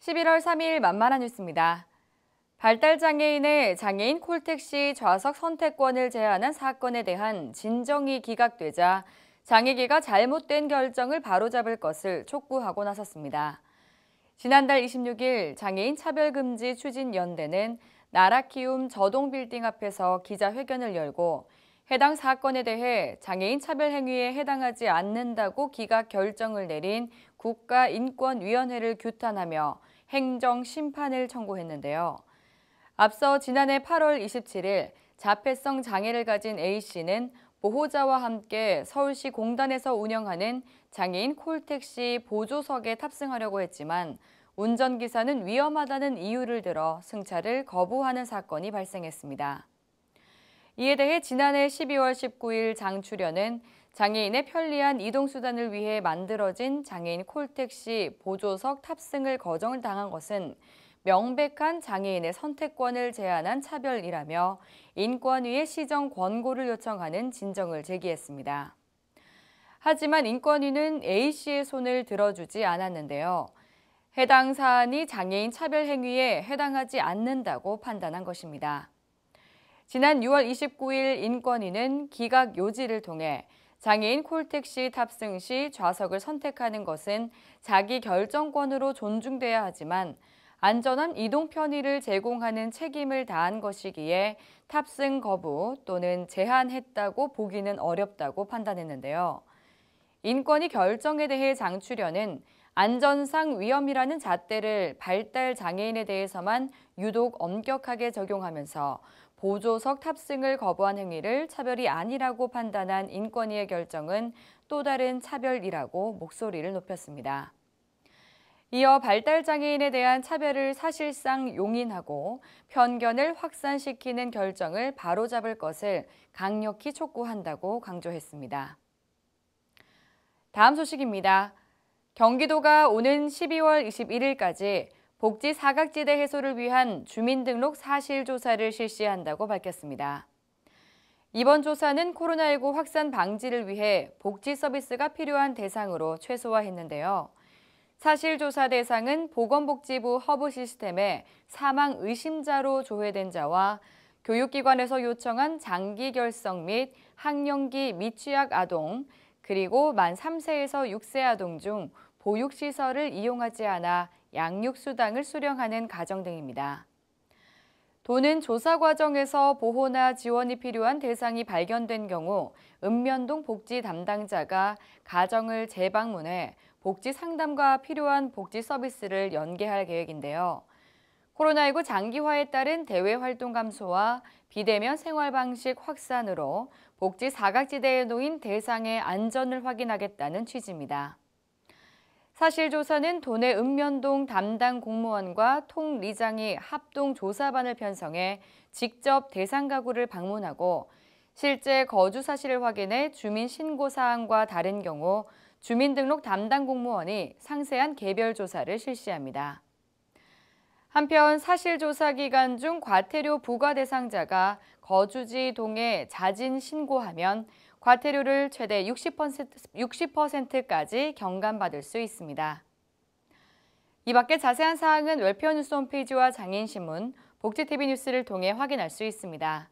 11월 3일 만만한 뉴스입니다. 발달장애인의 장애인 콜택시 좌석 선택권을 제한한 사건에 대한 진정이 기각되자 장애계가 잘못된 결정을 바로잡을 것을 촉구하고 나섰습니다. 지난달 26일 장애인 차별금지 추진연대는 나라키움 저동빌딩 앞에서 기자회견을 열고 해당 사건에 대해 장애인 차별 행위에 해당하지 않는다고 기각 결정을 내린 국가인권위원회를 규탄하며 행정 심판을 청구했는데요. 앞서 지난해 8월 27일 자폐성 장애를 가진 A씨는 보호자와 함께 서울시 공단에서 운영하는 장애인 콜택시 보조석에 탑승하려고 했지만 운전기사는 위험하다는 이유를 들어 승차를 거부하는 사건이 발생했습니다. 이에 대해 지난해 12월 19일 장출연은 장애인의 편리한 이동수단을 위해 만들어진 장애인 콜택시 보조석 탑승을 거절당한 것은 명백한 장애인의 선택권을 제한한 차별이라며 인권위의 시정 권고를 요청하는 진정을 제기했습니다. 하지만 인권위는 A씨의 손을 들어주지 않았는데요. 해당 사안이 장애인 차별 행위에 해당하지 않는다고 판단한 것입니다. 지난 6월 29일 인권위는 기각 요지를 통해 장애인 콜택시 탑승 시 좌석을 선택하는 것은 자기 결정권으로 존중돼야 하지만 안전한 이동 편의를 제공하는 책임을 다한 것이기에 탑승 거부 또는 제한했다고 보기는 어렵다고 판단했는데요. 인권위 결정에 대해 장출연은 안전상 위험이라는 잣대를 발달 장애인에 대해서만 유독 엄격하게 적용하면서 보조석 탑승을 거부한 행위를 차별이 아니라고 판단한 인권위의 결정은 또 다른 차별이라고 목소리를 높였습니다. 이어 발달장애인에 대한 차별을 사실상 용인하고 편견을 확산시키는 결정을 바로잡을 것을 강력히 촉구한다고 강조했습니다. 다음 소식입니다. 경기도가 오는 12월 21일까지 복지 사각지대 해소를 위한 주민등록 사실 조사를 실시한다고 밝혔습니다. 이번 조사는 코로나19 확산 방지를 위해 복지 서비스가 필요한 대상으로 최소화했는데요. 사실조사 대상은 보건복지부 허브 시스템에 사망 의심자로 조회된 자와 교육기관에서 요청한 장기 결성및 학령기 미취학 아동, 그리고 만 3세에서 6세 아동 중 보육시설을 이용하지 않아 양육수당을 수령하는 가정 등입니다. 도는 조사 과정에서 보호나 지원이 필요한 대상이 발견된 경우 읍면동 복지 담당자가 가정을 재방문해 복지 상담과 필요한 복지 서비스를 연계할 계획인데요. 코로나19 장기화에 따른 대외 활동 감소와 비대면 생활 방식 확산으로 복지 사각지대에 놓인 대상의 안전을 확인하겠다는 취지입니다. 사실 조사는 도내 읍면동 담당 공무원과 통리장이 합동 조사반을 편성해 직접 대상 가구를 방문하고 실제 거주 사실을 확인해 주민 신고 사항과 다른 경우 주민등록 담당 공무원이 상세한 개별 조사를 실시합니다. 한편 사실조사 기간 중 과태료 부과 대상자가 거주지 동에 자진 신고하면 과태료를 최대 60%, 60%까지 경감받을 수 있습니다. 이 밖에 자세한 사항은 웹편 뉴스 홈페이지와 장인신문, 복지TV 뉴스를 통해 확인할 수 있습니다.